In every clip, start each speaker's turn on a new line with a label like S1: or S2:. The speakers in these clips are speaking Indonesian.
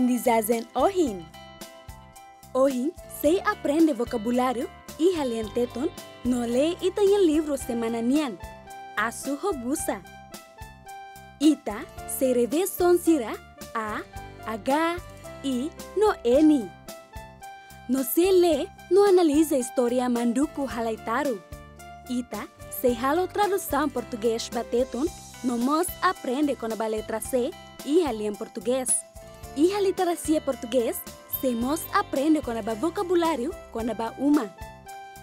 S1: Aprendizagem Ohin. Ohin se aprende vocabulário e halianteton no lê e tem livro semananian. A su robusa. Ita se revê sonsira a h i no n. No se lê no analisa história manduku halaitaru. Ita se halo tradução português bateton no mos aprende com a letra C e em português. e literacia português, Semos aprende con o vocabulario com a uma.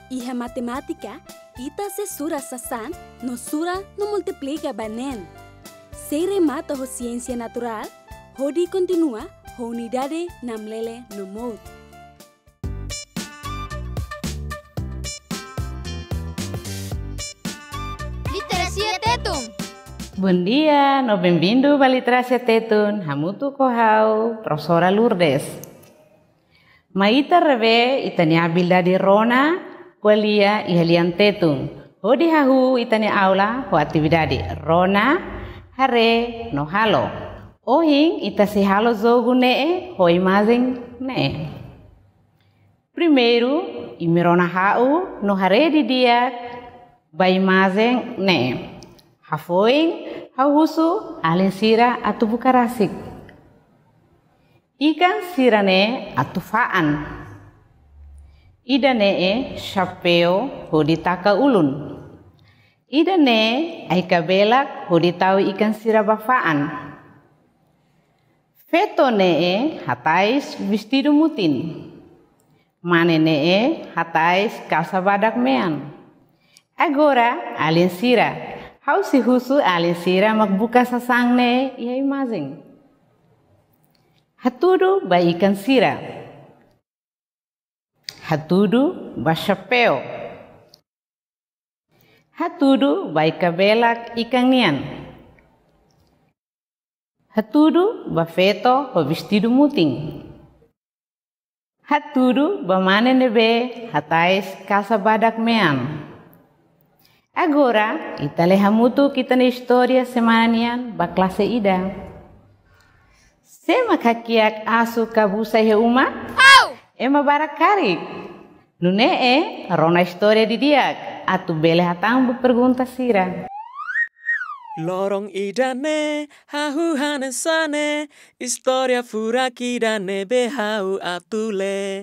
S1: E matemática, ita se sura sasan, no sura no multiplica banen. Se remata a ciencia natural, hodi continua unidad unidade namlele no mot
S2: Buen día, nos bienvenido balitrase tetun, hamutu kohau, profesora Lourdes. Maita rebe itania bilda di rona, kuelia y helian tetun. Hodi hahu itania aula ho actividad rona, hare no halo. Ohin itasi halo zogu nee, hoi ne. Primero, Primeiro, imirona hau, no hare di dia, bai mazen ne au husu alen sira atu rasik. Ikan sirane atu faan. Ida e shapeo hodi taka ulun. ne aika belak hodi tahu ikan sira bafaan. Fetone e hatais bistiru mutin. Mane e hatais kasabadak mean. Agora alin sira How si husu alisira magbuka sa sangne iya imazing. Hatudu ba ikan sira. Hatudu ba shapeo. Hatudu ba ikabelak ikan nian. Hatudu ba feto ho vestido muting. Hatudu ba manenebe hatais kasabadak badak mean. Agora, kita mutu kita na historia semanian ba classe ida. Sema kakiak asu kabusa uma? Au! Ema barakari. Nune e rona historia di diak. Atu bele bu pergunta sira.
S3: Lorong idane, hahu hanesane, historia dane behau atule.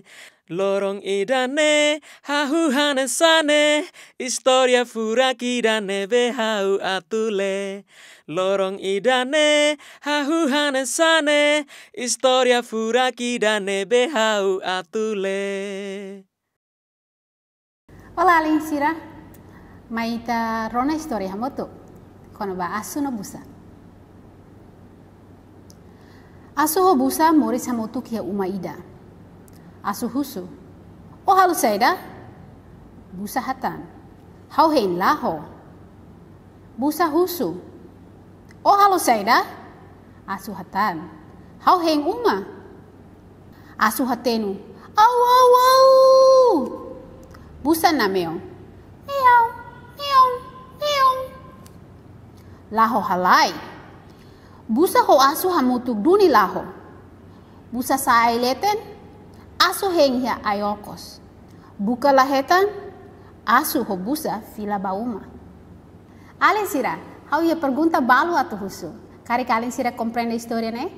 S3: Lorong idane, hahu hanesane, historia furaki dane behau atule. Lorong idane, hahu hanesane, historia furaki dane behau atule.
S4: Hola Alinsira, maita rona historia moto, ba asu no busa. Asu ho busa moris hamoto kia uma ida asuhusu. O oh, halu seida busa hatan. Hau hein laho. Busa husu. O oh, halu seida asu hatan. Hau hein uma. Asu hatenu. Au au au. Busa nameo. Meow, meow, meow. Laho halai. Busa ho asu hamutuk duni laho. Busa saileten asu hia ayokos. Buka hetan asu hobusa fila bauma. Ale sira, hau ia pergunta balu atu husu. Kari kalen sira komprende historia ne?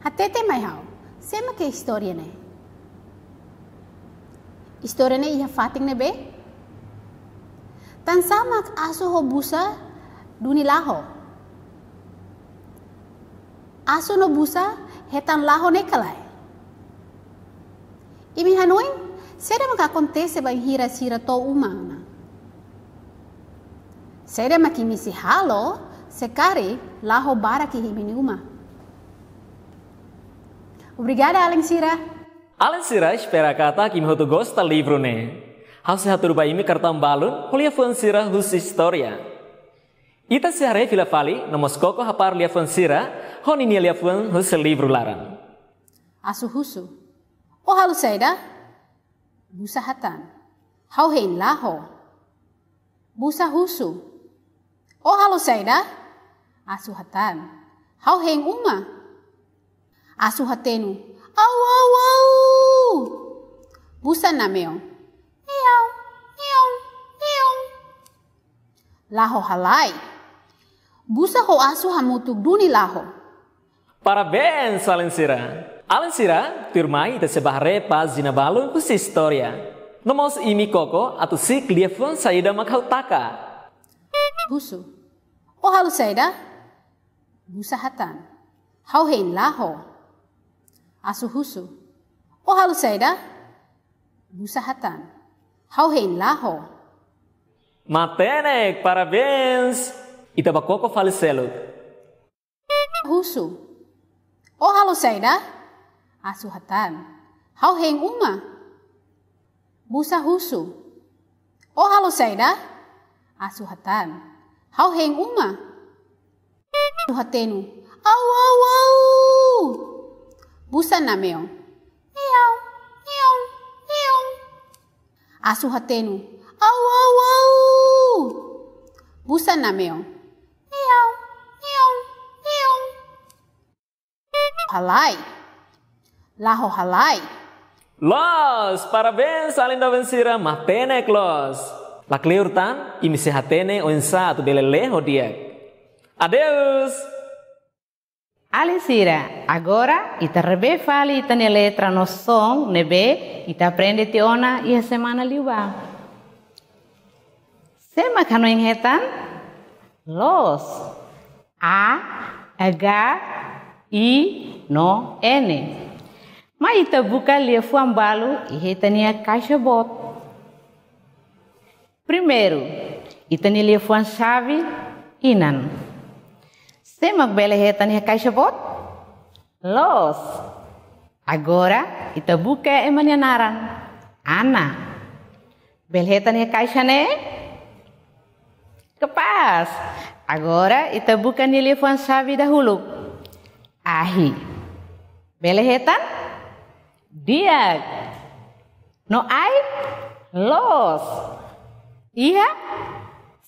S4: Hatete mai hau. Sema ke historia ne? Historia ne ia fating ne be? Tan samak asu hobusa dunilaho. Asu no busa hetan laho ne Ibi Hanoi, será o que acontece hira sira to humana. Será que me se halo, se laho lá roubara que rime uma. Obrigada, Alen Sira.
S3: Alen Sira espera kata que me gosta livro né. Hausi hatur baimi kartam balun, kuliah sira hus historia. Ita sehare fila fali, nomos koko hapar lia sira, honi nia lia fan hus livro laran.
S4: Asuhusu. O oh, han saida, busa hatan hau hein laho busa husu O oh, han saida, asu hatan hau hein uma asu hatenu au au au busa nameo miau miau miau laho halai busa ho asu hamutuk duni laho
S3: Parabéns, Alencira! Alessira, turmai da sebarre repa dinabalu com sua história. Nomos imi koko atau si cliefon saída macautaca.
S4: Busu. O halu saída? Busa hatan. Hau hein laho. Asu husu. O halu saída? Busa hatan. Hau hein laho.
S3: Matenek, parabéns! Itabacoco falecelo.
S4: Russo. O halu dah. asuhatan. Hauheng uma. Busa husu. O halo saida. Asuhatan. Hauheng uma. Asuhatenu. Au au au. Busa nameo. Miau. Miau. Miau. Asuhatenu. Au au au. Busa nameo. Miau. Miau. Miau. Halai. Laho halai.
S3: Los, parabéns, além da vencira, ma pene klos. La e me sehatene o tu belele hodiak. Adeus.
S2: Alecira, agora ita rebe fale ita ne letra no som, nebe, ita aprende te ona e a semana liuba. Sema cano ingetan? Los. A, H, I, no, N. ma ita buka lefu i e retania caixa bot. Primeiro, ni lia an chave inan. Semak bele retania caixa bot. Los. Agora, ita buka e naran, Ana. heta retania caixa ne? kepas. Agora, ita buka telefone chave da dahulu, Ahi. Bele retania dia. No hay los. Iya,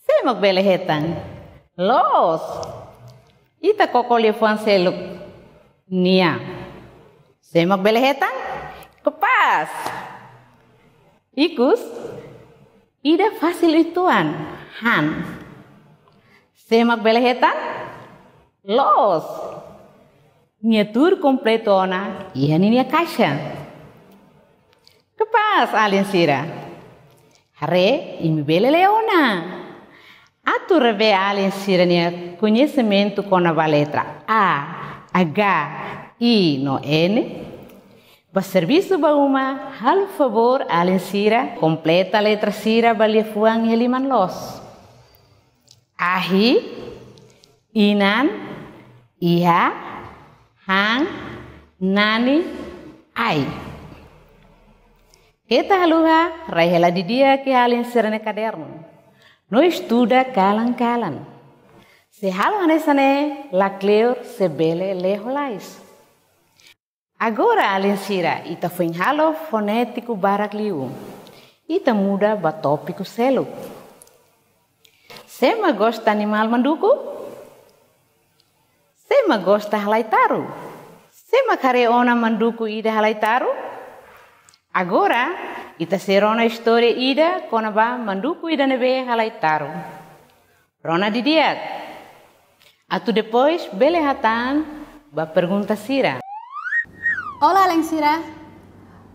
S2: se belehetan. Los. Ita kokoli fuan seluk nia. Se belehetan. Kepas. Ikus. Ida fasil ituan. Han. Se belehetan. Los. Nia tur completona. Ihan ini kasha. Tupas alinsira. Hare imibele leona. Aturve Alencira nia conhecimento com a letra A, H, I no N. Para serviço ba uma, hal favor Alencira completa a letra sira balia fuan e liman los. Ahi, Inan, Iha, Han, Nani, Ai. Eta aluha raihela didia que alin serene kadern. No estuda calan calan. Se halu anesane la kleo se bele leholais. Agora alin sira ita fin halo barak liu. Ita muda batopiku selu. Sema gosta animal manduku? Sema gosta halaitaru? Sema ona manduku ida halaitaru? Agora, kita rona história ida kona ba manduku ida nebe halai taru. Rona didiat. Atu depois bele hatan ba pergunta sira.
S4: leng sira.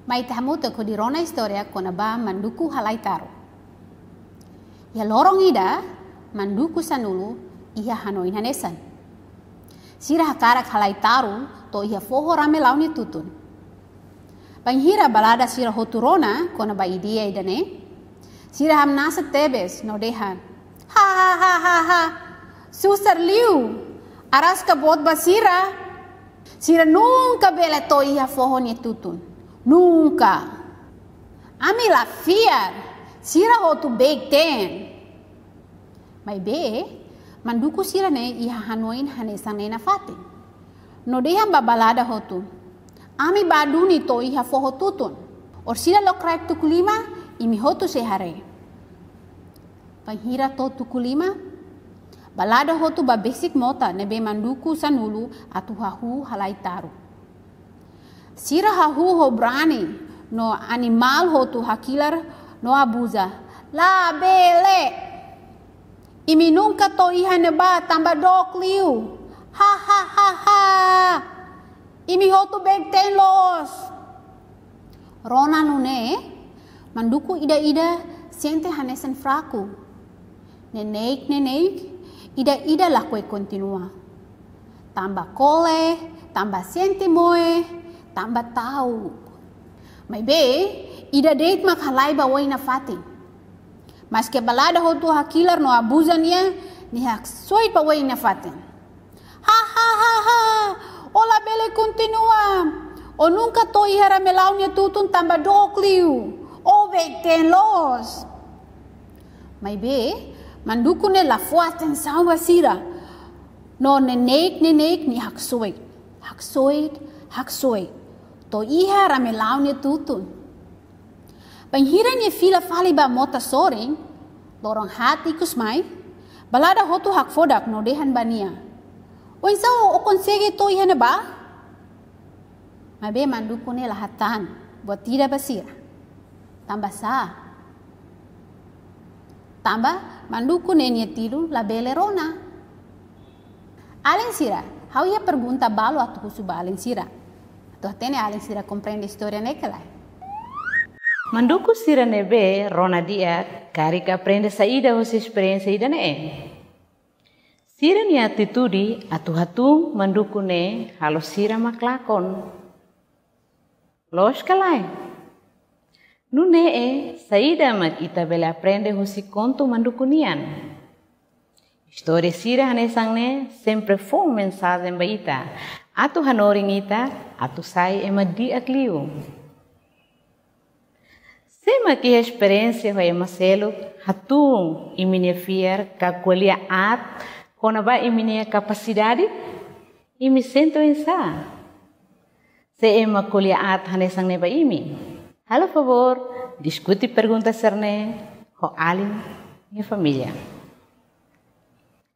S4: Mai tamu ko di rona história ba manduku halai taru. Ya lorong ida manduku sanulu ia hanoi hanesan. Sira halai taru to ia foho rame launi tutun. Banghira balada sira hoturona kona ba idea idane. Sira ham nasa tebes no dehan. Ha ha ha ha ha. Susar liu. Aras ka bot basira. Sira nunca bela iha fohon tutun. Nunca. Ami la fiar. Sira hotu beg ten. Mai be, manduku sira ne iha hanoin hanesan ne na fatin. No dehan balada hotu. Ami baduni to iha tutun, Orsila lo kraip tukulima imi hotu sehare. Panghira to tukulima. Balada hotu ba basic mota nebe manduku sanulu atu hahu halai taru. Sira hahu ho brani no animal hotu hakilar no abuza. La bele. Imi nungka to iha neba tamba dok liu. Ha ha ha ha. Ini tu benteng los. Rona nune manduku ida-ida siente hanesen fraku. Neneik neneik ida-ida lah kue kontinua. Tambah kole, tambah siente moe, tambah tahu. Maybe, ida deit mak halai ba na fati. Mas ke balada hotu hakilar no abuzan ya, ni hak soit ba na fati. Ha ha ha ha o bele continua. O nunca to ihera melau tutun tamba dokliu. O veten los. Mai be, mandukune la fuaten sawa vasira. No ne neik ne neik ni haksoit. Haksoit, haksoit. To ihera melau tutun. hira ne fila fali ba mota soring. Dorong hati kusmai. Balada hotu hak fodak no dehan bania sao o konsege to ihana ba? Mabe mandu kune lahatan buat tidak basira. Tambah sa. Tambah mandu kune nyetiru la belerona. Alen sira, hau ia pergunta balo atu ba alen sira. Atu tene alen sira komprende storia nekelai.
S2: Manduku sira nebe rona dia, karika prende saida você sa ida ne. a atitudi atuhatung mandukune halos sira maklakon. Los calai. Nunee saída mak itabele aprende hosi conto mandukunian. História sira hanesangne sempre foi um mensagem baita. Atu hanorin ita, atu sai emadi akliu. Sema que experiência vai Marcelo, hatum e minha fier, kakulia at, quando vai em minha capacidade, e me sinto em sa, Se é uma coliat hanesang neba imi. Halo favor, discute pergunta cerne, ho alin, minha família.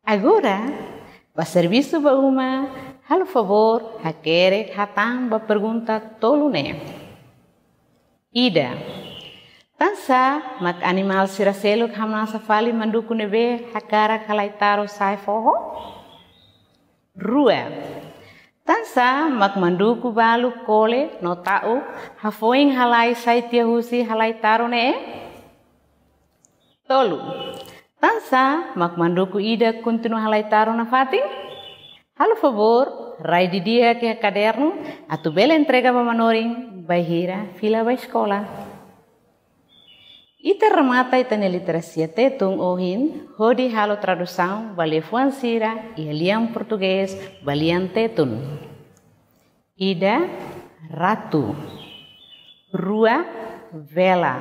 S2: Agora, para serviço para uma, halo favor, ha quere, ha tamba pergunta tolune. Ida. Tansa mak animal sira seluk hamna safali manduku nebe hakara kalaitaro sai foho. Rua. Tansa mak manduku balu kole no tau hafoing halai sai tiahusi halai taru ne. Tolu. Tansa mak manduku ida kuntinu halai taro na fating. Halo favor, rai di dia ke kadernu a bela entrega mamanoring, baihira, fila sekolah. Ita remata itaneli trasiete tung ohin, hodi halo tradução, vale fuansira, e alian português, valiante tun. Ida, ratu. Rua, vela.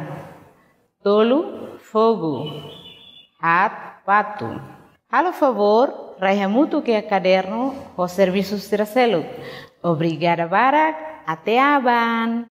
S2: Tolo, fogo. Hat, pato. Halo favor, reja muito que é caderno, o serviços tracelo. Obrigada, Barak. Até aban.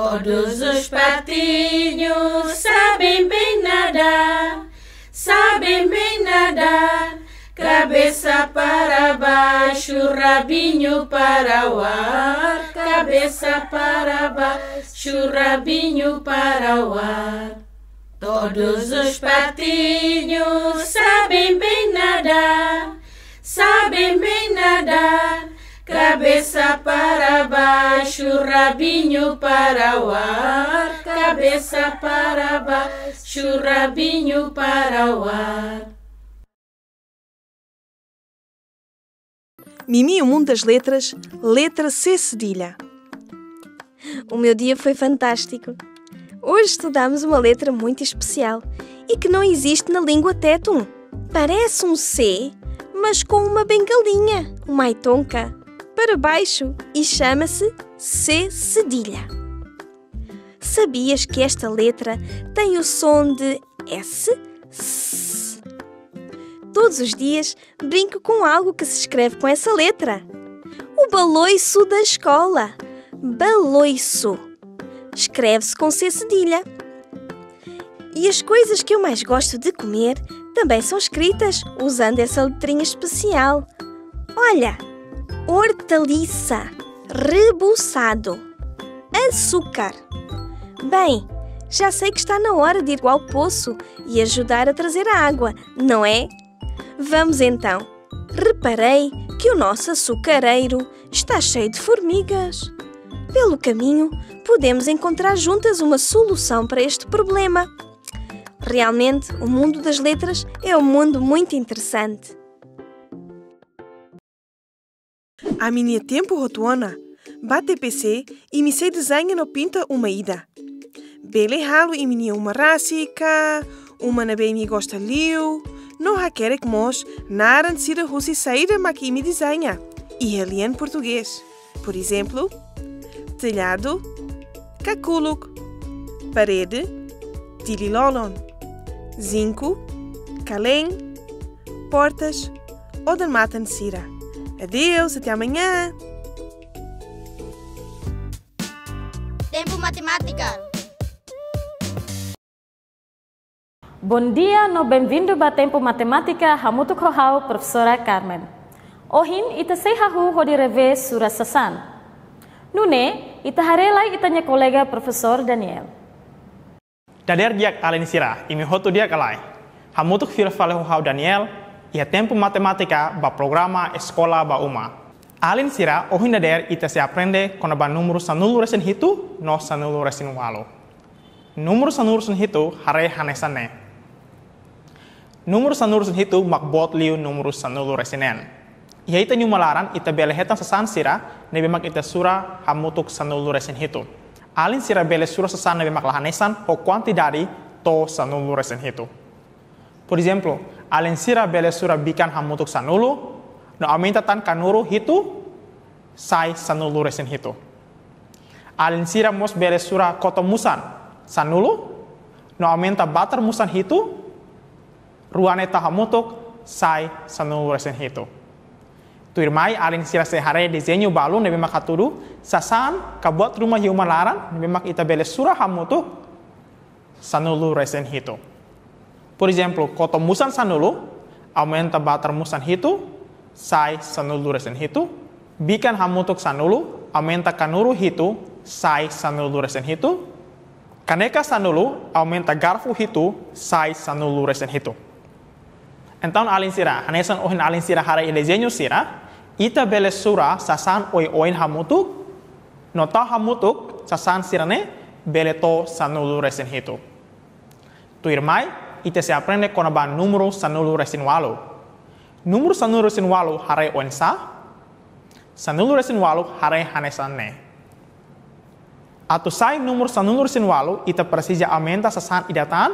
S5: Todos os patinhos sabem bem nadar, sabem bem nadar.
S4: Cabeça para
S5: baixo, rabinho para o ar. Cabeça para baixo, rabinho para o ar. Todos os patinhos sabem bem nadar, sabem bem nadar. Cabeça para baixo, rabinho para o ar. Cabeça para baixo, rabinho para o ar.
S6: Mimi o mundo das letras, letra C cedilha. O meu dia foi fantástico. Hoje estudamos uma letra muito especial e que não existe na língua tétum. Parece um C, mas com uma bengalinha, uma itonca para baixo e chama-se C cedilha. Sabias que esta letra tem o som de S? S. Todos os dias brinco com algo que se escreve com essa letra. O baloiço da escola. Baloiço. Escreve-se com C cedilha. E as coisas que eu mais gosto de comer também são escritas usando essa letrinha especial. Olha, hortaliça, rebuçado, açúcar. Bem, já sei que está na hora de ir ao poço e ajudar a trazer a água, não é? Vamos então. Reparei que o nosso açucareiro está cheio de formigas. Pelo caminho, podemos encontrar juntas uma solução para este problema. Realmente, o mundo das letras é um mundo muito interessante minha tempo hotuona, bate PC me sei desenha no pinta uma ida. Bele ralo e minha uma rasika, uma na bem me gosta liu, Não ha na mos, naran sira husi saída maki me desenha, e ele em português. Por exemplo, telhado, caculuk, parede, tililolon, zinco, calém, portas, odermatan sira. Adeus, até amanhã! Ya.
S4: Tempo Matemática
S5: Bom dia, no bem-vindo a Tempo Matemática, Hamutu Kohau, professora Carmen. Ohin ita sehahu di reve surasasan. Nune, ita harelai itanya kolega profesor Daniel.
S7: Dader diak alen sirah, imi hotu diak alai. Hamutu fil hau Daniel, ia tempo matematika ba programa eskola ba uma. Alin sira ohinda der ita se aprende kona ba número sanulu resin hitu no sanulu resin walo. Número sanulu hitu hare hanesan ne. sa nulo resin hitu bot liu número sanulu nulo resinen. Ia ita nyumalaran ita belehetan sasan sira nebe mak ita sura hamutuk sanulu resin hitu. Alin sira bele sura sasan nebe mak lahanesan ho kuantidari to sanulu resin hitu. Por exemplo, alen sira bele sura bikan hamutuk sanulu no aminta tan kanuru hitu sai sanulu resen hitu alen sira mos bele sura koto musan sanulu no aminta batar musan hitu ruane hamutuk sai sanulu resen hitu tuirmai alin sira sehare zenyu balu nebe makaturu sasan kabuat rumah hiuman laran nebe mak bele sura hamutuk sanulu resen hitu Por exemplo, musan sanulu, aumenta bater musan hitu, sai sanulu resen hitu, bikan hamutuk sanulu, aumenta kanuru hitu, sai sanulu resen hitu, kaneka sanulu, aumenta garfu hitu, sai sanulu resen hitu. Então, alin sira, hanesan ohin alin sira hara e sira, ita bele sura sasan oi oin hamutuk, nota hamutuk sasan sirane bele to sanulu resen hitu. Tuirmai, te se aprende con el número sanulu resinualo. Número sanulu resinualo hare onsa, sanulu resinualo hare hanesane. Atu sai número sanulu resinualo te persija aumenta sesan idatan,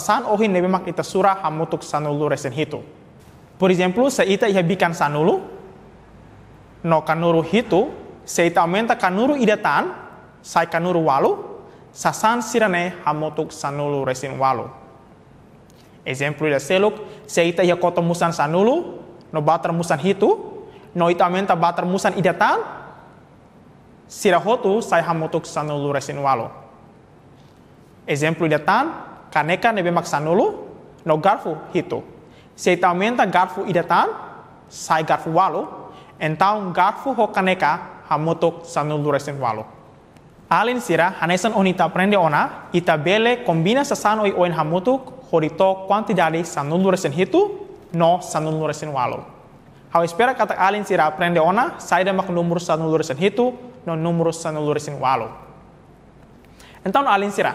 S7: san ohin lebe mak ite sura hamutuk sanulu resin hitu. Por ejemplo, se ite sanulu, no kanuru hitu, se ita aumenta kanuru idatan, sai kanuru walu, sasan sirane hamutuk sanulu resin walu. Exemplu de seluk, se ita ia kota musan sanulu, no batar musan hitu, no ita menta batar musan idatan, sirahotu sai hamutuk sanulu resin walo. Exemplu idatan, kaneka nebe mak sanulu, no garfu hitu. Se ita menta garfu idatan, sai garfu walo, entau garfu ho kaneka hamutuk sanulu resin walo. Alin sira hanesan onita prende ona, ita bele kombina sasano i oen hamutu horito quantidade sanuluresen hitu, no luresen walu. Hau espera kata alin sira prende ona, saida mak numur sanuluresen hitu, no numur walo. walu. Então sira,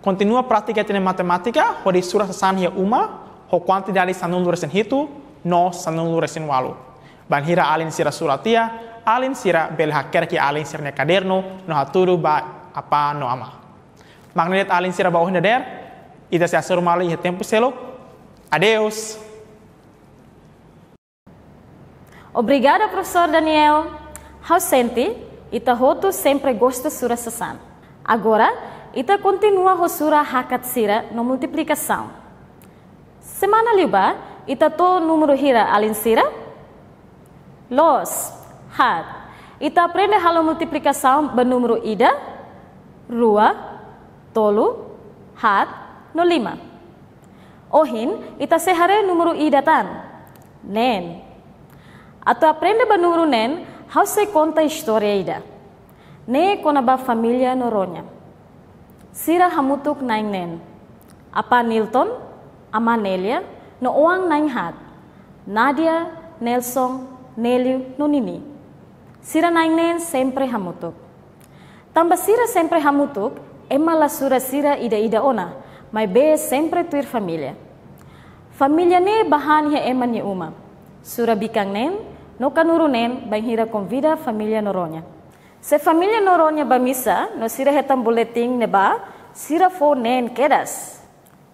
S7: continua prática tene matematika hori sura sasan hia uma, ho dali sanuluresen hitu, no sanuluresen walu. Ban hira sira suratia, alin sira bel hakker ki alin sirne kaderno no haturu ba apa no ama magnet alin sira ba ohne der ida se asur mali he tempo selo adeus
S5: Obrigada, professor Daniel. How senti? Ita hotu sempre gosto sura sasan. Agora, ita continua sura hakat sira no multiplicação. Semana liba, ita to número hira alin sira? Los hat. Ita prende halo multiplicação benumru ida, rua, tolu, hat, no lima. Ohin, ita sehare numru ida tan, nen. atau aprende benumru nen, how se konta historia ida. Ne konaba familia noronya. Sira hamutuk naing nen. Apa Nilton, Nelia, no uang naing hat. Nadia, Nelson, Neliu, no nini. Sira siranainen sempre hamutuk. Tambah sira sempre hamutuk, emma la sura sira ida ida ona, mai be sempre tuir familia. Familia ne bahan he eman ne uma. Sura bikang nen, no kanuru nen, bang hira konvida familia noronya. Se familia noronya ba misa, no sira hetam buleting ne ba, sira fo nen kedas.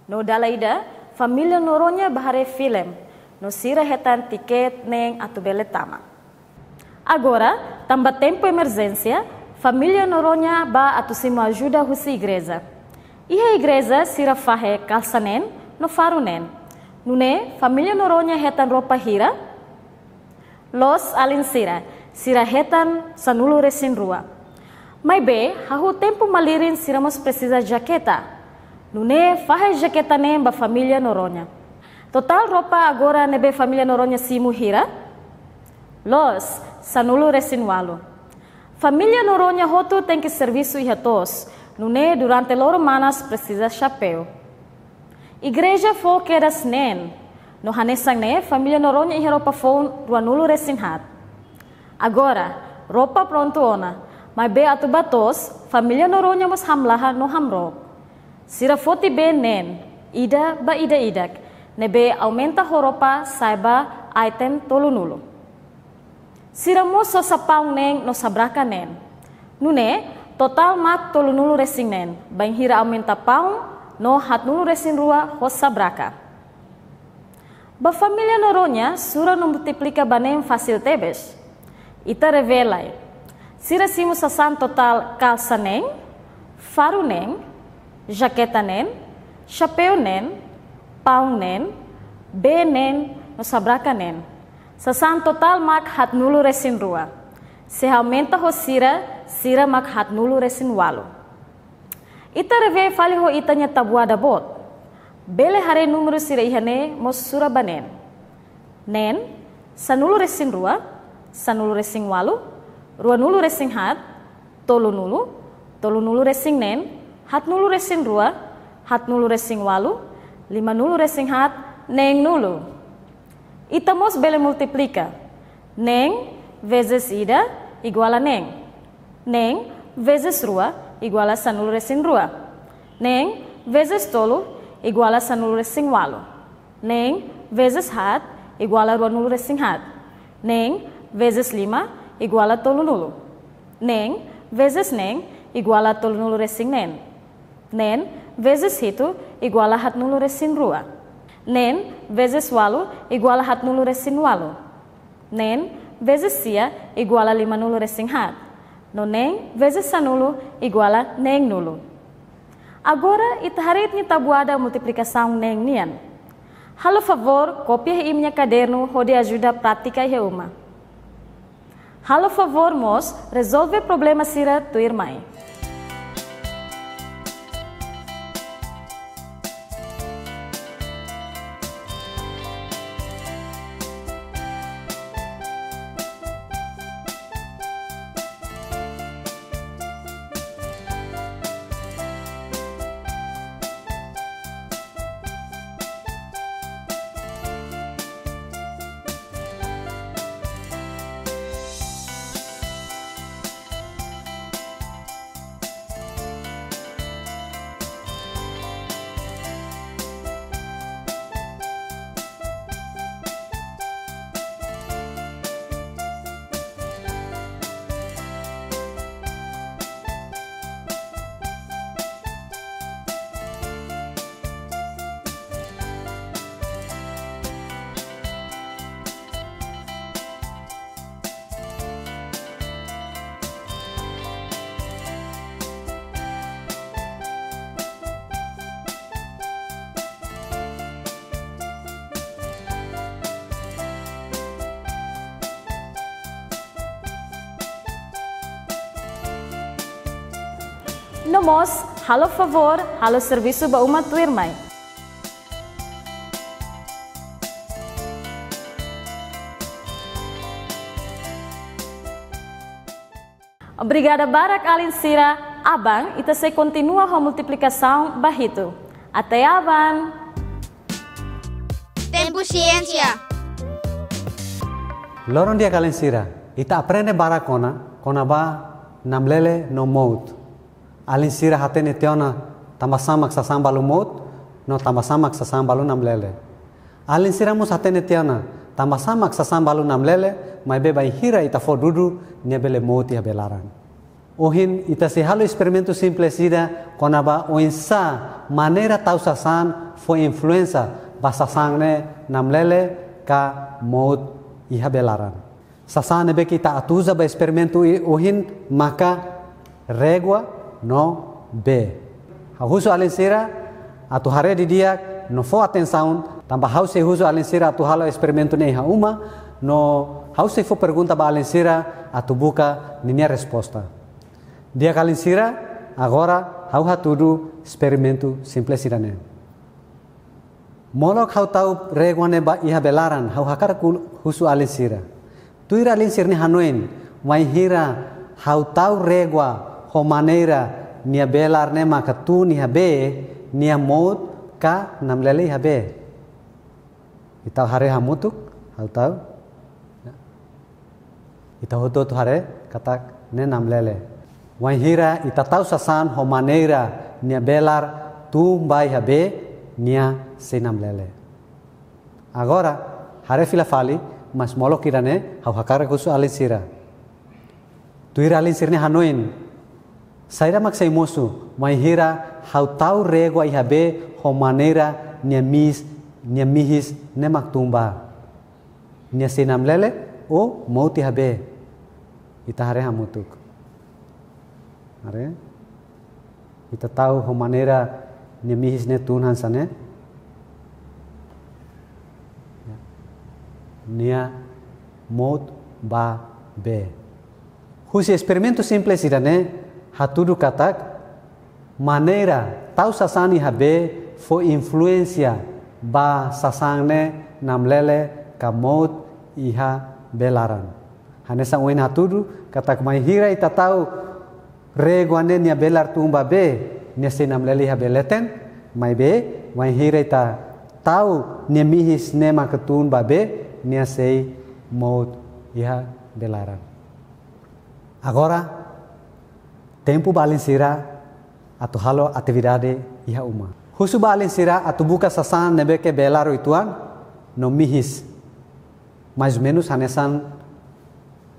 S5: No dalaida, familia noronya bahare film, no sira hetan tiket neng atau beletama. Agora, tambah tempo emergência, família Noronha ba atusimu ajuda husi igreja. Ihe igreja sira fahe kalsanen no farunen. Nune, família Noronha hetan ropa hira, los alin sira, sira hetan sanulu resin rua. Mai be, hahu tempo malirin siramos precisa jaketa. Nune, fahe jaketa ne ba família Noronha. Total ropa agora nebe família Noronha simu hira? Los, sanulo resinualo. Família Noronha Roto tem que serviço e retos. ne durante loro manas precisa chapéu. Igreja fo queras nen. No hanesang ne, família Noronha e Europa fo ruanulo resinhat. Agora, roupa pronto ona. Mas be atubatos, família Noronha mas hamlaha no hamro. Sira foti be nen. Ida ba ida idak. Nebe aumenta horopa saiba item tolunulo. Siramu so sapau neng no sabraka nen. Nune total mat tolu nulu resing nen. Bang hira amin tapau no hat nulu resing rua hos sabraka. Ba familia noronya sura no multiplica banem fasil tebes. Ita revelai. Sira simu sasan total kalsa neng, faru neng, jaketa nen, chapeu nen, pau nen, benen, no sabraka nen. Sasan total mak hat nulu resin rua. Sehamenta ho sira, sira mak hat nulu resin walu. Ita reve fali ho itanya tabuada bot. Bele hare número sira ihane mos sura banen. Nen, sanulu resin rua, sanulu resin walu, rua nulu resin hat, tolu nulu, tolu nulu resin nen, hat nulu resin rua, hat nulu resin walu, lima nulu resin hat, neng nulu. Itamos bele multiplica. Neng vezes ida igual a neng. Neng vezes rua igual a sanul resin rua. Neng vezes tolu igual a sanul resin walu. Neng vezes hat igual a ruanul resin hat. Neng vezes lima igual a tolu nulu. Neng vezes neng igual a tolu nulu resin nen. Nen vezes hitu igual a hat nulu resin rua. Nen vezes walu igual a hat nulu resin walu, nen vezes sia igual a lima nulu resin hat. No neng vezes nulu igual a neng nulu. Agora itaharit ni tabuada multiplicação neng nian. Halo favor, copia imnya kadernu hodie ajuda pratika e uma. Halo favor, mos, resolve problema sira tu irmai. no moço, rala favor, rala serviço ba uma tu irmã. Obrigada Barak Alinsira, Abang, e você continua a multiplicação barrito. Até Abang! Tempo Ciência
S8: Loron dia Alinsira, ita aprende Barakona, konaba namlele no mout. alin sira hatene teona tamasamak sasambal umut no tamasamak sasambal unam lele alin sira mus hatene teona tamasamak sasambal unam lele mai be bai hira ita fo dudu nebele mut ya belaran ohin ita se halo experimento simples ida konaba oinsa manera tau sa san fo influenza nam namlele ka mut iha belaran sasane be kita atuza ba experimento ohin maka regua no B. Hausu alin sira atu di dia no fo aten sound tambah hause husu alin sira atu halo experimento nei ha uma no hause fo pergunta ba alin sira atu buka ninia resposta dia kalin sira agora hau hatudu simple sih irane molok hau tau reguane ba iha belaran hau hakar kul husu alin sira tuira alin sirni hanuin wai hira hau tau regua ho maneira nia belar ne maka tu nia be nia mot ka namlele habe itau hare hamutuk hal tau itau hoto tu hare katak ne namlele wahira tau sasan ho maneira nia belar tu bai habe nia se lele agora hare filafali mas molo kirane hau hakare kusu alisira tuira alisirne hanoin Saira sai mosu mai hira hautau nia ihabe nia mihis niamihis nemak tumba nia sinam lele o mauti habe hare hamutuk are ita ho tahu nia mihis ne tunhan sane nia mot ya. ba be Husi experimento simples irane hatudu katak manera tau sasani habe fo influencia ba sasangne namlele kamot iha belaran hanesa uin hatudu katak mai hira ita tau reguane nia belar tumba be nia lele iha beleten mai be mai hira ita tau nia mihis nema ketun babe nia sei maut iha belaran agora tempo sira atau halo atividade iha uma. Husu sira atau buka sasan nebe ke belaro ituan no mihis. Mais menos hanesan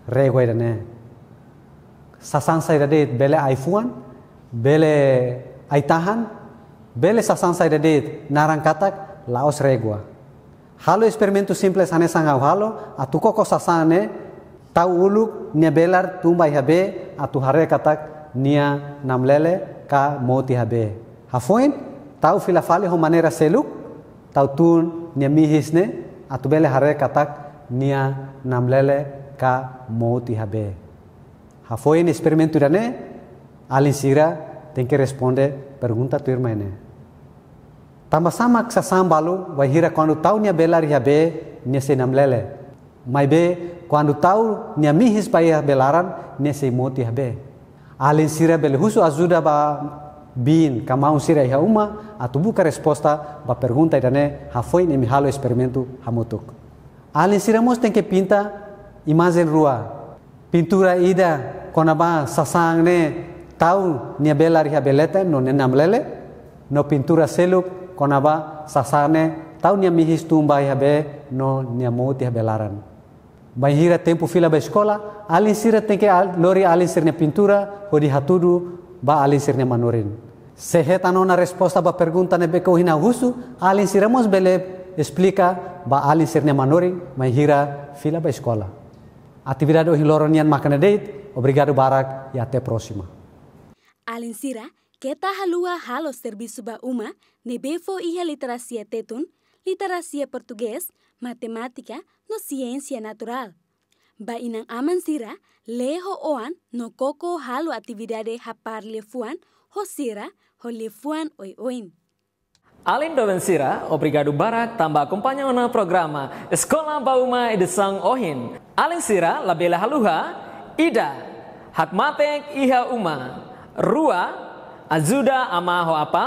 S8: regoira ne. Sasan saira de bele aifuan, bele aitahan, bele sasan saira de katak laos regua. Halo eksperimentu simples hanesan au halo atu koko sasane tau uluk nebelar tumbai habe atu hare katak nia namlele ka moti habe hafoin tau fale ho manera seluk tau tun nia mihisne atubele hare katak nia namlele ka moti habe hafoin experimento irane alisira, ten responde responde pergunta tu irmene tamba sama sambalu wa wahira kwanu tau nia belari habe nia se namlele be kwanu tau nia mihis paya belaran nia se moti habe Alin sira bele husu azuda ba bin kamau sira iha ya uma atu buka resposta ba pergunta irane ha foi nemi hamutuk Alin sira mos tem pinta imazen rua pintura ida konaba sasang ne tau ni bela riha beleta no ne namlele no pintura seluk konaba sasane tau ni mihis tumba iha be no ni mouti iha belaran banhira tempo fila ba sekolah, alisira tem que lori alisir ne pintura hodi hatudu ba alisir ne manurin Sehet retano na resposta ba pergunta ne beko hina husu mos bele explica ba alisir ne manurin banhira fila ba escola Atividad o hiloronian makana deit obrigado barak e prosima. próxima
S1: alinsira keta halua halo serviço ba uma ne befo iha literasi tetun literacia Portugues, matemática no ciencia natural. Ba inang aman sira, leho oan no koko halo atividade hapar lefuan, ho lefuan oi
S3: oin. Alin doven sira obrigado Barak, tambah acompanham ona programa sekolah Bauma Edesang Ohin. Alin Sira, labela haluha, Ida, Hakmatek Iha Uma, Rua, Azuda Amaho Apa,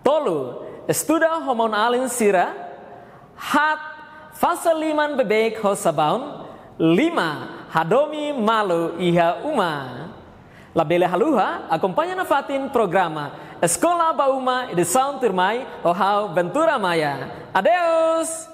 S3: Tolu, Estuda homon alin sira hat faseliman bebek hosabaun lima hadomi malu iha uma labele haluha akompanya nafatin programa sekolah bauma ide sound turmai ohau ventura maya adeus